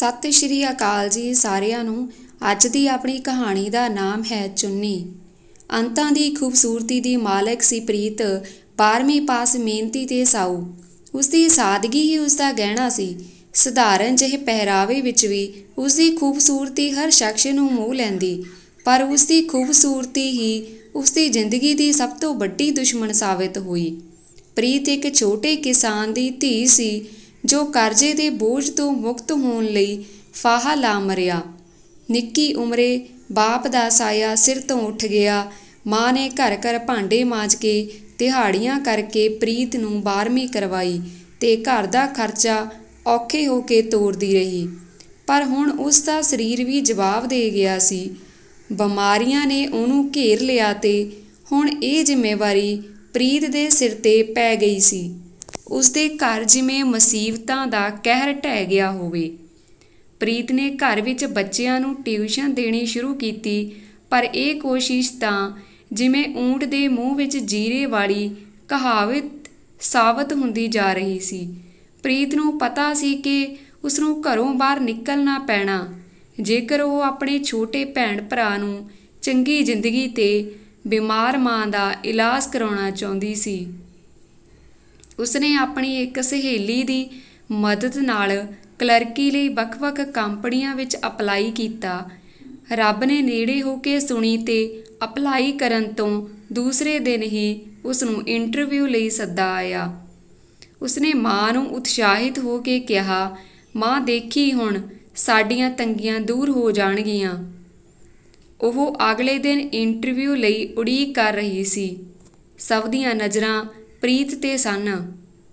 ਸਤਿ ਸ਼੍ਰੀ ਅਕਾਲ ਜੀ ਸਾਰਿਆਂ ਨੂੰ ਅੱਜ ਦੀ ਆਪਣੀ ਕਹਾਣੀ ਦਾ ਨਾਮ ਹੈ ਚੁੰਨੀ ਅੰਤਾਂ ਦੀ ਖੂਬਸੂਰਤੀ ਦੀ ਮਾਲਕ ਸੀ ਪ੍ਰੀਤ 12ਵੀਂ ਪਾਸ ਮਿਹਨਤੀ ਤੇ ਸਾਊ ਉਸ ਦੀ ਸਾਦਗੀ ਹੀ ਉਸ ਦਾ ਗਹਿਣਾ ਸੀ ਸਧਾਰਨ ਜਿਹੇ ਪਹਿਰਾਵੇ ਵਿੱਚ ਵੀ ਉਸ ਦੀ ਖੂਬਸੂਰਤੀ ਹਰ ਸ਼ਖਸ ਨੂੰ ਮੋਹ ਲੈਂਦੀ ਪਰ ਉਸ ਦੀ ਖੂਬਸੂਰਤੀ ਹੀ ਉਸ ਦੀ ਜ਼ਿੰਦਗੀ ਦੀ ਸਭ ਤੋਂ ਵੱਡੀ ਦੁਸ਼ਮਣ ਸਾਬਤ ਹੋਈ ਪ੍ਰੀਤ ਇੱਕ ਛੋਟੇ ਕਿਸਾਨ ਦੀ ਧੀ ਸੀ ਜੋ ਕਰਜ਼ੇ ਦੇ ਬੋਝ ਤੋਂ ਮੁਕਤ ਹੋਣ ਲਈ ਫਾਹਾ ਲਾ ਮਰਿਆ ਨਿੱਕੀ ਉਮਰੇ ਬਾਪ ਦਾ ਸਾਇਆ ਸਿਰ ਤੋਂ ਉੱਠ ਗਿਆ ਮਾਂ ਨੇ ਘਰ ਘਰ ਭਾਂਡੇ ਮਾਜ ਕੇ ਦਿਹਾੜੀਆਂ ਕਰਕੇ ਪ੍ਰੀਤ ਨੂੰ 12ਵੀਂ ਕਰਵਾਈ ਤੇ ਘਰ ਦਾ ਖਰਚਾ ਔਖੇ ਹੋ ਕੇ ਤੋਰਦੀ ਰਹੀ ਪਰ ਹੁਣ ਉਸ ਦਾ ਸਰੀਰ ਵੀ ਜਵਾਬ ਦੇ ਗਿਆ ਸੀ ਬਿਮਾਰੀਆਂ ਨੇ ਉਹਨੂੰ ਘੇਰ ਲਿਆ ਤੇ ਹੁਣ ਇਹ ਜ਼ਿੰਮੇਵਾਰੀ ਪ੍ਰੀਤ ਦੇ ਸਿਰ ਤੇ ਪੈ ਗਈ ਸੀ ਉਸ ਦੇ ਘਰ ਜਿਵੇਂ ਮੁਸੀਬਤਾਂ ਦਾ ਕਹਿਰ ਟੈ ਗਿਆ ਹੋਵੇ ਪ੍ਰੀਤ ਨੇ ਘਰ ਵਿੱਚ ਬੱਚਿਆਂ ਨੂੰ ਟਿਊਸ਼ਨ ਦੇਣੀ ਸ਼ੁਰੂ ਕੀਤੀ ਪਰ ਇਹ ਕੋਸ਼ਿਸ਼ ਤਾਂ ਜਿਵੇਂ ਊਂਟ ਦੇ ਮੂੰਹ ਵਿੱਚ ਜੀਰੇ ਵਾਲੀ ਕਹਾਵਤ ਸਾਬਤ ਹੁੰਦੀ ਜਾ ਰਹੀ ਸੀ ਪ੍ਰੀਤ ਨੂੰ ਪਤਾ ਸੀ ਕਿ ਉਸ ਨੂੰ ਘਰੋਂ ਬਾਹਰ ਨਿਕਲਣਾ ਪੈਣਾ ਜੇਕਰ ਉਹ ਆਪਣੇ ਛੋਟੇ ਭੈਣ ਭਰਾ ਨੂੰ ਚੰਗੀ ਜ਼ਿੰਦਗੀ ਤੇ ਬਿਮਾਰ ਮਾਂ ਦਾ ਇਲਾਜ ਕਰਾਉਣਾ ਚਾਹੁੰਦੀ ਸੀ ਉਸਨੇ ਆਪਣੀ ਇੱਕ ਸਹੇਲੀ ਦੀ ਮਦਦ ਨਾਲ ਕਲਰਕੀ ਲਈ ਵੱਖ-ਵੱਖ ਕੰਪਨੀਆਂ ਵਿੱਚ ਅਪਲਾਈ ਕੀਤਾ ਰੱਬ ਨੇ ਨੇੜੇ ਹੋ ਕੇ ਸੁਣੀ ਤੇ ਅਪਲਾਈ ਕਰਨ ਤੋਂ ਦੂਸਰੇ ਦਿਨ ਹੀ ਉਸ ਨੂੰ ਇੰਟਰਵਿਊ ਲਈ ਸੱਦਾ ਆਇਆ ਉਸਨੇ ਮਾਂ ਨੂੰ ਉਤਸ਼ਾਹਿਤ ਹੋ ਕੇ ਕਿਹਾ ਮਾਂ ਦੇਖੀ ਹੁਣ ਸਾਡੀਆਂ ਤੰਗੀਆਂ ਦੂਰ ਹੋ ਜਾਣਗੀਆਂ ਉਹ ਅਗਲੇ ਦਿਨ ਇੰਟਰਵਿਊ ਲਈ ਉਡੀਕ ਕਰ ਰਹੀ ਸੀ ਸਭ ਦੀਆਂ ਨਜ਼ਰਾਂ ਪ੍ਰੀਤ ਤੇ ਸਨ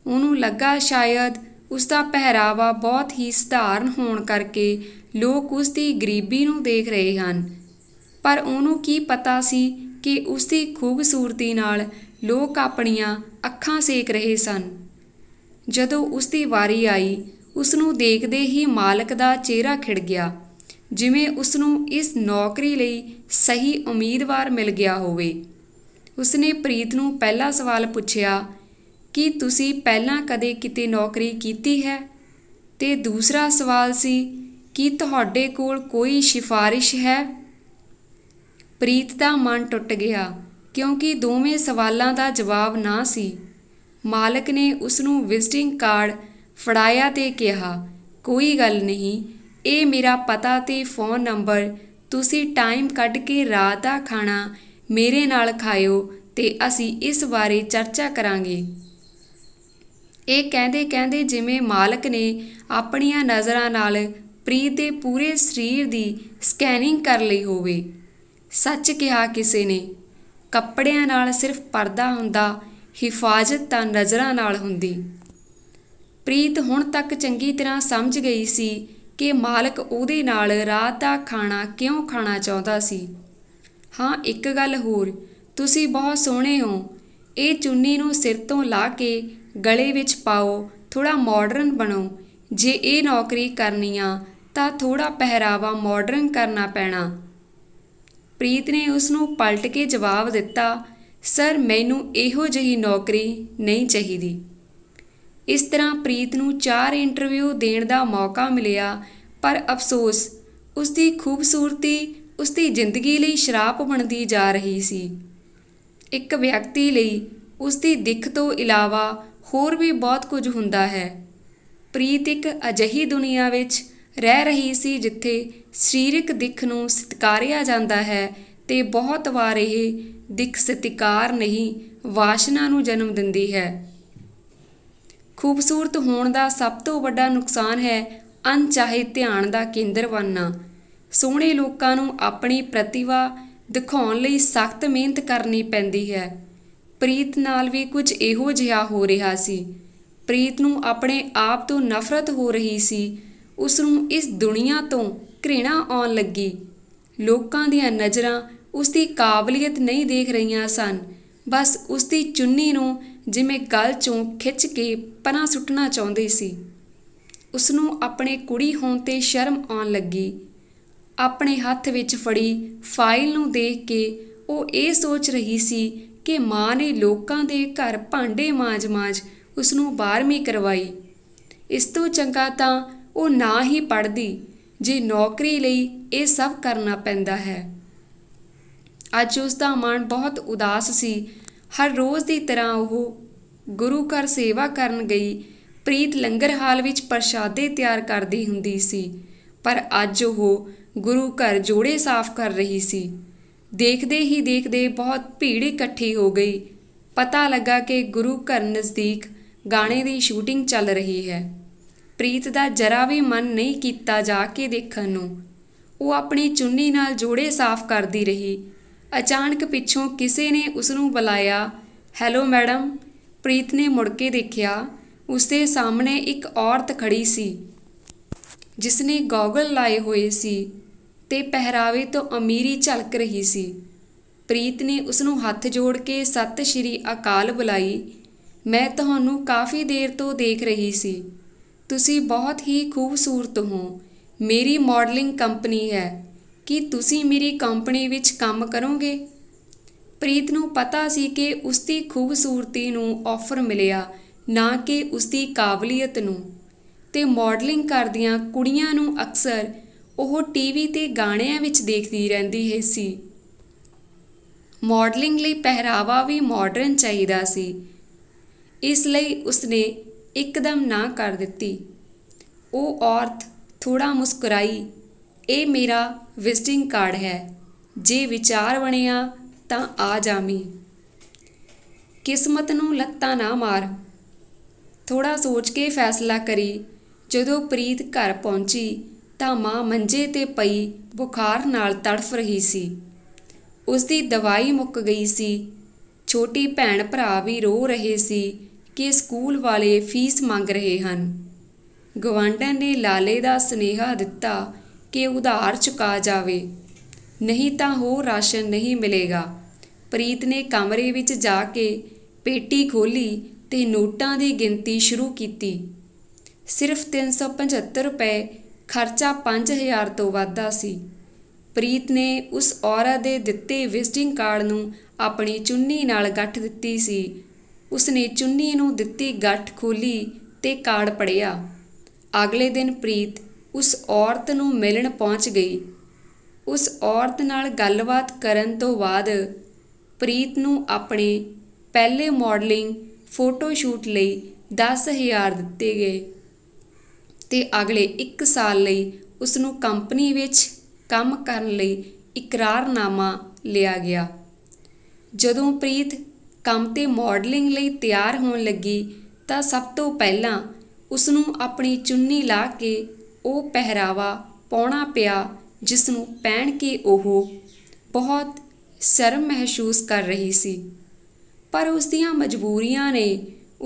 ਉਹਨੂੰ ਲੱਗਾ ਸ਼ਾਇਦ ਉਸ ਦਾ ਪਹਿਰਾਵਾ ਬਹੁਤ ਹੀ ਸਧਾਰਨ ਹੋਣ ਕਰਕੇ ਲੋਕ ਉਸ ਦੀ ਗਰੀਬੀ ਨੂੰ ਦੇਖ ਰਹੇ ਹਨ ਪਰ ਉਹਨੂੰ ਕੀ ਪਤਾ ਸੀ ਕਿ ਉਸ ਦੀ ਖੂਬਸੂਰਤੀ ਨਾਲ ਲੋਕ ਆਪਣੀਆਂ ਅੱਖਾਂ ਸੇਕ ਰਹੇ ਸਨ ਜਦੋਂ ਉਸ ਦੀ ਵਾਰੀ ਆਈ ਉਸ ਨੂੰ ਦੇਖਦੇ ਹੀ ਮਾਲਕ ਦਾ ਚਿਹਰਾ ਖਿੜ ਗਿਆ ਜਿਵੇਂ ਉਸ ਨੂੰ ਇਸ ਨੌਕਰੀ ਲਈ ਸਹੀ ਉਮੀਦਵਾਰ ਮਿਲ ਗਿਆ ਹੋਵੇ ਉਸਨੇ ਪ੍ਰੀਤ ਨੂੰ ਪਹਿਲਾ ਸਵਾਲ ਪੁੱਛਿਆ ਕਿ ਤੁਸੀਂ ਪਹਿਲਾਂ ਕਦੇ ਕਿਤੇ ਨੌਕਰੀ ਕੀਤੀ ਹੈ ਤੇ ਦੂਸਰਾ ਸਵਾਲ ਸੀ ਕਿ ਤੁਹਾਡੇ ਕੋਲ ਕੋਈ ਸਿਫਾਰਿਸ਼ ਹੈ ਪ੍ਰੀਤ ਦਾ ਮਨ ਟੁੱਟ ਗਿਆ ਕਿਉਂਕਿ ਦੋਵੇਂ ਸਵਾਲਾਂ ਦਾ ਜਵਾਬ ਨਾ ਸੀ ਮਾਲਕ ਨੇ ਉਸ ਨੂੰ ਵਿਜ਼ਿਟਿੰਗ ਕਾਰਡ ਫੜਾਇਆ ਤੇ ਕਿਹਾ ਕੋਈ ਗੱਲ ਨਹੀਂ ਇਹ ਮੇਰਾ ਪਤਾ ਤੇ ਫੋਨ ਨੰਬਰ ਤੁਸੀਂ ਟਾਈਮ ਕੱਢ ਕੇ ਰਾਤ ਦਾ ਖਾਣਾ ਮੇਰੇ ਨਾਲ ਖਾਇਓ ਤੇ ਅਸੀਂ ਇਸ ਬਾਰੇ ਚਰਚਾ ਕਰਾਂਗੇ ਇਹ ਕਹਿੰਦੇ ਕਹਿੰਦੇ ਜਿਵੇਂ ਮਾਲਕ ਨੇ ਆਪਣੀਆਂ ਨਜ਼ਰਾਂ ਨਾਲ ਪ੍ਰੀਤ ਦੇ ਪੂਰੇ ਸਰੀਰ ਦੀ ਸਕੈਨਿੰਗ ਕਰ ਲਈ ਹੋਵੇ ਸੱਚ ਕਿਹਾ ਕਿਸੇ ਨੇ ਕੱਪੜਿਆਂ ਨਾਲ ਸਿਰਫ ਪਰਦਾ ਹੁੰਦਾ ਹਿਫਾਜ਼ਤ ਤਾਂ ਨਜ਼ਰਾਂ ਨਾਲ ਹੁੰਦੀ ਪ੍ਰੀਤ ਹੁਣ ਤੱਕ ਚੰਗੀ ਤਰ੍ਹਾਂ ਸਮਝ ਗਈ ਸੀ ਕਿ ਮਾਲਕ ਉਹਦੇ ਨਾਲ ਰਾਤ ਦਾ ਖਾਣਾ ਕਿਉਂ ਖਾਣਾ ਚਾਹੁੰਦਾ ਸੀ ਹਾਂ ਇੱਕ ਗੱਲ ਹੋਰ ਤੁਸੀਂ ਬਹੁਤ ਸੋਹਣੇ ਹੋ ਇਹ ਚੁੰਨੀ ਨੂੰ ਸਿਰ ਤੋਂ ਲਾ ਕੇ ਗਲੇ ਵਿੱਚ ਪਾਓ ਥੋੜਾ ਮਾਡਰਨ ਬਣੋ ਜੇ ਇਹ ਨੌਕਰੀ ਕਰਨੀ ਆ ਤਾਂ ਥੋੜਾ ਪਹਿਰਾਵਾ ਮਾਡਰਨ ਕਰਨਾ ਪੈਣਾ ਪ੍ਰੀਤ ਨੇ ਉਸ ਨੂੰ ਪਲਟ ਕੇ ਜਵਾਬ ਦਿੱਤਾ ਸਰ ਮੈਨੂੰ ਇਹੋ ਜਿਹੀ ਨੌਕਰੀ ਨਹੀਂ ਚਾਹੀਦੀ ਇਸ ਤਰ੍ਹਾਂ ਪ੍ਰੀਤ ਨੂੰ ਚਾਰ ਇੰਟਰਵਿਊ ਦੇਣ ਦਾ ਮੌਕਾ ਮਿਲਿਆ ਪਰ ਅਫਸੋਸ ਉਸ ਦੀ ਖੂਬਸੂਰਤੀ ਉਸ ਦੀ ਜ਼ਿੰਦਗੀ ਲਈ ਸ਼ਰਾਪ ਬਣਦੀ ਜਾ ਰਹੀ ਸੀ ਇੱਕ ਵਿਅਕਤੀ ਲਈ ਉਸ ਦੀ ਦਿੱਖ ਤੋਂ ਇਲਾਵਾ ਹੋਰ ਵੀ ਬਹੁਤ ਕੁਝ ਹੁੰਦਾ ਹੈ ਪ੍ਰੀਤ ਇੱਕ ਅਜਹੀ ਦੁਨੀਆ ਵਿੱਚ ਰਹਿ ਰਹੀ ਸੀ ਜਿੱਥੇ ਸਰੀਰਕ ਦਿੱਖ ਨੂੰ ਸਤਿਕਾਰਿਆ ਜਾਂਦਾ ਹੈ ਤੇ ਬਹੁਤ ਵਾਰ ਇਹ ਦਿੱਖ ਸਤਿਕਾਰ ਨਹੀਂ ਵਾਸ਼ਨਾ ਨੂੰ ਜਨਮ ਦਿੰਦੀ ਹੈ ਖੂਬਸੂਰਤ ਹੋਣ ਦਾ ਸਭ ਤੋਂ ਵੱਡਾ ਨੁਕਸਾਨ ਹੈ ਅਣਚਾਹੇ ਧਿਆਨ ਦਾ ਕੇਂਦਰ ਬਣਨਾ ਸੋਹਣੇ ਲੋਕਾਂ ਨੂੰ ਆਪਣੀ ਪ੍ਰਤਿਭਾ ਦਿਖਾਉਣ ਲਈ ਸਖਤ ਮਿਹਨਤ ਕਰਨੀ ਪੈਂਦੀ ਹੈ ਪ੍ਰੀਤ ਨਾਲ ਵੀ ਕੁਝ ਇਹੋ ਜਿਹਾ ਹੋ ਰਿਹਾ ਸੀ ਪ੍ਰੀਤ ਨੂੰ ਆਪਣੇ ਆਪ ਤੋਂ ਨਫ਼ਰਤ ਹੋ ਰਹੀ ਸੀ ਉਸ ਨੂੰ ਇਸ ਦੁਨੀਆ ਤੋਂ ਘ੍ਰਿਣਾ ਆਉਣ ਲੱਗੀ ਲੋਕਾਂ ਦੀਆਂ ਨਜ਼ਰਾਂ ਉਸ ਦੀ ਕਾਬਲੀਅਤ ਨਹੀਂ ਦੇਖ ਰਹੀਆਂ ਸਨ ਬਸ ਉਸ ਦੀ ਚੁੰਨੀ ਨੂੰ ਜਿਵੇਂ ਗਲ ਚੋਂ ਖਿੱਚ ਕੇ ਪਨਾ ਸੁੱਟਣਾ ਚਾਹੁੰਦੇ ਸੀ ਉਸ ਨੂੰ ਆਪਣੇ ਕੁੜੀ ਹੋਣ ਤੇ ਸ਼ਰਮ ਆਉਣ ਲੱਗੀ ਆਪਣੇ ਹੱਥ ਵਿੱਚ ਫੜੀ ਫਾਈਲ ਨੂੰ ਦੇਖ ਕੇ ਉਹ ਇਹ ਸੋਚ ਰਹੀ ਸੀ ਕਿ ਮਾਂ ਨੇ ਲੋਕਾਂ ਦੇ ਘਰ ਭਾਂਡੇ ਮਾਂਜ-ਮਾਂਜ ਉਸ ਨੂੰ 12ਵੀਂ ਕਰਵਾਈ ਇਸ ਤੋਂ ਚੰਗਾ ਤਾਂ ਉਹ ਨਾ ਹੀ ਪੜਦੀ ਜੇ ਨੌਕਰੀ ਲਈ ਇਹ ਸਭ ਕਰਨਾ ਪੈਂਦਾ ਹੈ ਅੱਜ ਉਸ ਦਾ ਮਨ ਬਹੁਤ ਉਦਾਸ ਸੀ ਹਰ ਰੋਜ਼ ਦੀ ਤਰ੍ਹਾਂ ਉਹ ਗੁਰੂ ਘਰ ਸੇਵਾ ਕਰਨ ਗਈ ਪ੍ਰੀਤ ਲੰਗਰ ਹਾਲ ਵਿੱਚ ਪ੍ਰਸ਼ਾਦੇ ਤਿਆਰ ਕਰਦੀ ਹੁੰਦੀ ਸੀ ਪਰ ਅੱਜ ਉਹ ਗੁਰੂ ਘਰ ਜੋੜੇ ਸਾਫ਼ ਕਰ ਰਹੀ ਸੀ ਦੇਖਦੇ ਹੀ ਦੇਖਦੇ ਬਹੁਤ ਭੀੜ ਇਕੱਠੀ ਹੋ ਗਈ ਪਤਾ ਲੱਗਾ ਕਿ ਗੁਰੂ ਘਰ ਨਜ਼ਦੀਕ ਗਾਣੇ ਦੀ ਸ਼ੂਟਿੰਗ ਚੱਲ ਰਹੀ ਹੈ ਪ੍ਰੀਤ ਦਾ ਜਰਾ ਵੀ ਮਨ ਨਹੀਂ ਕੀਤਾ ਜਾ ਕੇ ਦੇਖਣ ਨੂੰ ਉਹ ਆਪਣੀ ਚੁੰਨੀ ਨਾਲ ਜੋੜੇ ਸਾਫ਼ ਕਰਦੀ ਰਹੀ ਅਚਾਨਕ ਪਿੱਛੋਂ ਕਿਸੇ ਨੇ ਉਸ ਨੂੰ ਬੁਲਾਇਆ ਹੈਲੋ ਮੈਡਮ ਪ੍ਰੀਤ ਨੇ ਮੁੜ ਕੇ ਦੇਖਿਆ ਉਸ ਦੇ ਸਾਹਮਣੇ ਇੱਕ ਔਰਤ ਖੜੀ ਸੀ ਜਿਸ ਨੇ ਗੋਗਲ ਲਾਏ ਹੋਏ ਸੀ ਤੇ ਪਹਿਰਾਵੇ ਤੋਂ ਅਮੀਰੀ ਝਲਕ ਰਹੀ ਸੀ ਪ੍ਰੀਤ ਨੇ ਉਸ ਨੂੰ ਹੱਥ ਜੋੜ ਕੇ ਸਤਿ ਸ਼੍ਰੀ ਅਕਾਲ ਬੁਲਾਈ ਮੈਂ ਤੁਹਾਨੂੰ ਕਾਫੀ ਦੇਰ ਤੋਂ ਦੇਖ ਰਹੀ ਸੀ ਤੁਸੀਂ ਬਹੁਤ ਹੀ ਖੂਬਸੂਰਤ ਹੋ ਮੇਰੀ ਮਾਡਲਿੰਗ ਕੰਪਨੀ ਹੈ ਕੀ ਤੁਸੀਂ ਮੇਰੀ ਕੰਪਨੀ ਵਿੱਚ ਕੰਮ ਕਰੋਗੇ ਪ੍ਰੀਤ ਨੂੰ ਪਤਾ ਸੀ ਕਿ ਉਸ ਦੀ ਖੂਬਸੂਰਤੀ ਨੂੰ ਆਫਰ ਮਿਲਿਆ ਨਾ ਕਿ ਉਸ ਦੀ ਕਾਬਲੀਅਤ ਨੂੰ ਤੇ ਮਾਡਲਿੰਗ ਕਰਦੀਆਂ ਕੁੜੀਆਂ ਨੂੰ ਅਕਸਰ ਉਹ ਟੀਵੀ ਤੇ ਗਾਣਿਆਂ ਵਿੱਚ ਦੇਖਦੀ ਰਹਿੰਦੀ ਹੈ ਸੀ ਮਾਡਲਿੰਗ ਲਈ ਪਹਿਰਾਵਾ ਵੀ ਮਾਡਰਨ ਚਾਹੀਦਾ ਸੀ ਇਸ ਲਈ ਉਸਨੇ ਇੱਕਦਮ ਨਾ ਕਰ ਦਿੱਤੀ ਉਹ ਔਰਤ ਥੋੜਾ ਮੁਸਕਰਾਈ ਇਹ ਮੇਰਾ ਵਿਜ਼ਿਟਿੰਗ ਕਾਰਡ ਹੈ ਜੇ ਵਿਚਾਰ ਬਣਿਆ ਤਾਂ ਆ ਜਾਵੀਂ ਕਿਸਮਤ ਨੂੰ ਲੱਤਾਂ ਨਾ ਮਾਰ ਥੋੜਾ ਸੋਚ ਕੇ ਫੈਸਲਾ ਕਰੀ ਜਦੋਂ ਪ੍ਰੀਤ ਘਰ ਪਹੁੰਚੀ ਤਾਂ ਮਾਂ ਮੰਜੇ ਤੇ ਪਈ ਬੁਖਾਰ ਨਾਲ ਤੜਫ ਰਹੀ ਸੀ ਉਸ ਦੀ ਦਵਾਈ ਮੁੱਕ ਗਈ ਸੀ ਛੋਟੀ ਭੈਣ ਭਰਾ ਵੀ ਰੋ ਰਹੇ ਸੀ ਕਿ ਸਕੂਲ ਵਾਲੇ ਫੀਸ ਮੰਗ ਰਹੇ ਹਨ ਗਵਾਂਡਾਂ ਨੇ ਲਾਲੇ ਦਾ ਸਨੇਹਾ ਦਿੱਤਾ ਕਿ ਉਧਾਰ ਚੁਕਾ ਜਾਵੇ ਨਹੀਂ ਤਾਂ ਹੋ ਰਾਸ਼ਨ ਨਹੀਂ ਮਿਲੇਗਾ ਪ੍ਰੀਤ ਨੇ ਕਮਰੇ ਵਿੱਚ ਜਾ ਕੇ ਪੇਟੀ ਖੋਲੀ ਤੇ ਨੋਟਾਂ ਦੀ ਗਿਣਤੀ ਸ਼ੁਰੂ ਕੀਤੀ ਸਿਰਫ 375 ਰੁਪਏ ਖਰਚਾ 5000 ਤੋਂ ਵੱਧਾ ਸੀ ਪ੍ਰੀਤ ਨੇ ਉਸ ਔਰਤ ਦੇ ਦਿੱਤੇ ਵਿਜ਼ਿਟਿੰਗ ਕਾਰਡ ਨੂੰ ਆਪਣੀ ਚੁੰਨੀ ਨਾਲ ਗੱਠ ਦਿੱਤੀ ਸੀ ਉਸ ਨੇ ਚੁੰਨੀ ਨੂੰ ਦਿੱਤੀ ਗੱਠ ਖੋਲੀ ਤੇ ਕਾਰਡ ਪੜਿਆ ਅਗਲੇ ਦਿਨ ਪ੍ਰੀਤ ਉਸ ਔਰਤ ਨੂੰ ਮਿਲਣ ਪਹੁੰਚ ਗਈ ਉਸ ਔਰਤ ਨਾਲ ਗੱਲਬਾਤ ਕਰਨ ਤੋਂ ਬਾਅਦ ਪ੍ਰੀਤ ਨੂੰ ਆਪਣੇ ਪਹਿਲੇ ਮਾਡਲਿੰਗ ਫੋਟੋ ਸ਼ੂਟ ਲਈ 10000 ਦਿੱਤੇ ਗਏ ਤੇ ਅਗਲੇ 1 ਸਾਲ ਲਈ ਉਸ ਨੂੰ ਕੰਪਨੀ ਵਿੱਚ ਕੰਮ ਕਰਨ ਲਈ ਇਕਰਾਰਨਾਮਾ ਲਿਆ ਗਿਆ ਜਦੋਂ ਪ੍ਰੀਤ ਕੰਮ ਤੇ ਮਾਡਲਿੰਗ ਲਈ ਤਿਆਰ ਹੋਣ ਲੱਗੀ ਤਾਂ ਸਭ ਤੋਂ ਪਹਿਲਾਂ ਉਸ ਨੂੰ ਆਪਣੀ ਚੁੰਨੀ ਲਾ ਕੇ ਉਹ ਪਹਿਰਾਵਾ ਪਾਉਣਾ ਪਿਆ ਜਿਸ ਨੂੰ ਪਹਿਣ ਕੇ ਉਹ ਬਹੁਤ ਸ਼ਰਮ ਮਹਿਸੂਸ ਕਰ ਰਹੀ ਸੀ ਪਰ ਉਸ ਦੀਆਂ ਮਜਬੂਰੀਆਂ ਨੇ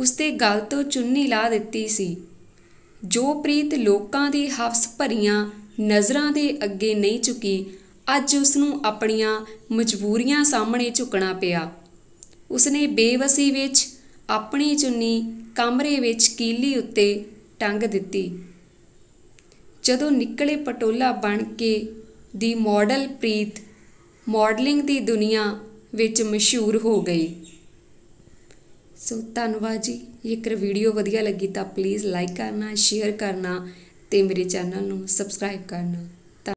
ਉਸ ਤੇ ਗਲ ਤੋਂ ਚੁੰਨੀ ਲਾ ਦਿੱਤੀ ਸੀ ਜੋ ਪ੍ਰੀਤ ਲੋਕਾਂ ਦੀ ਹਵਸ ਭਰੀਆਂ ਨਜ਼ਰਾਂ ਦੇ ਅੱਗੇ ਨਹੀਂ ਝੁਕੀ ਅੱਜ ਉਸ ਨੂੰ ਆਪਣੀਆਂ ਮਜਬੂਰੀਆਂ ਸਾਹਮਣੇ ਝੁਕਣਾ ਪਿਆ ਉਸਨੇ ਬੇਵਸੀ ਵਿੱਚ ਆਪਣੀ ਚੁੰਨੀ ਕਮਰੇ ਵਿੱਚ ਕੀਲੀ ਉੱਤੇ ਟੰਗ ਦਿੱਤੀ ਜਦੋਂ ਨਿਕਲੇ ਪਟੋਲਾ ਬਣ ਕੇ ਦੀ ਮਾਡਲ ਪ੍ਰੀਤ ਮਾਡਲਿੰਗ ਦੀ ਦੁਨੀਆ ਵਿੱਚ ਮਸ਼ਹੂਰ ਹੋ ਗਈ ਸੋ ਧੰਨਵਾਦ ਜੀ ਜੇਕਰ ਵੀਡੀਓ ਵਧੀਆ ਲੱਗੀ ਤਾਂ ਪਲੀਜ਼ ਲਾਈਕ ਕਰਨਾ ਸ਼ੇਅਰ ਕਰਨਾ ਤੇ ਮੇਰੇ ਚੈਨਲ ਨੂੰ ਸਬਸਕ੍ਰਾਈਬ ਕਰਨਾ